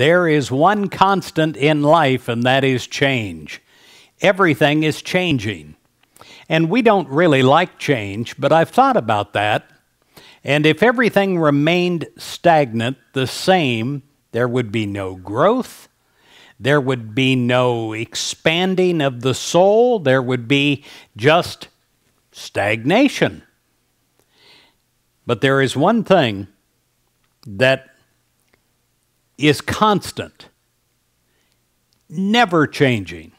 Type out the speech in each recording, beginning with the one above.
There is one constant in life, and that is change. Everything is changing. And we don't really like change, but I've thought about that. And if everything remained stagnant, the same, there would be no growth, there would be no expanding of the soul, there would be just stagnation. But there is one thing that is constant, never changing,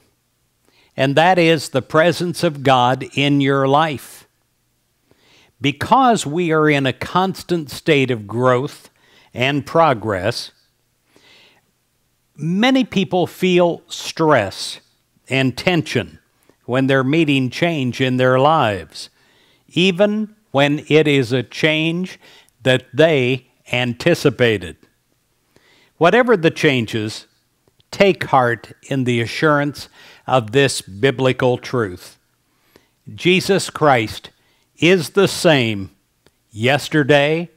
and that is the presence of God in your life. Because we are in a constant state of growth and progress, many people feel stress and tension when they're meeting change in their lives, even when it is a change that they anticipated. Whatever the changes, take heart in the assurance of this biblical truth Jesus Christ is the same yesterday,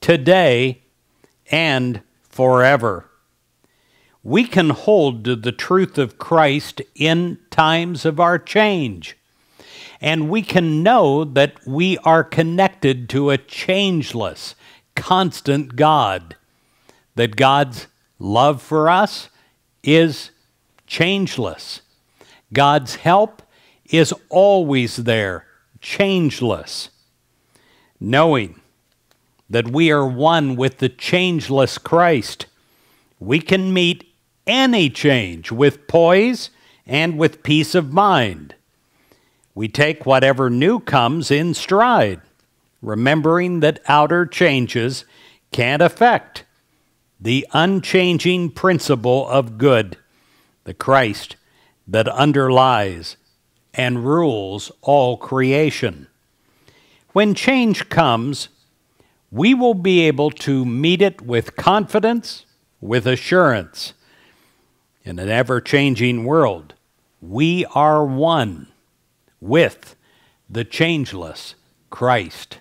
today, and forever. We can hold to the truth of Christ in times of our change, and we can know that we are connected to a changeless, constant God that God's love for us is changeless. God's help is always there, changeless. Knowing that we are one with the changeless Christ, we can meet any change with poise and with peace of mind. We take whatever new comes in stride, remembering that outer changes can't affect the unchanging principle of good, the Christ that underlies and rules all creation. When change comes, we will be able to meet it with confidence, with assurance. In an ever changing world, we are one with the changeless Christ.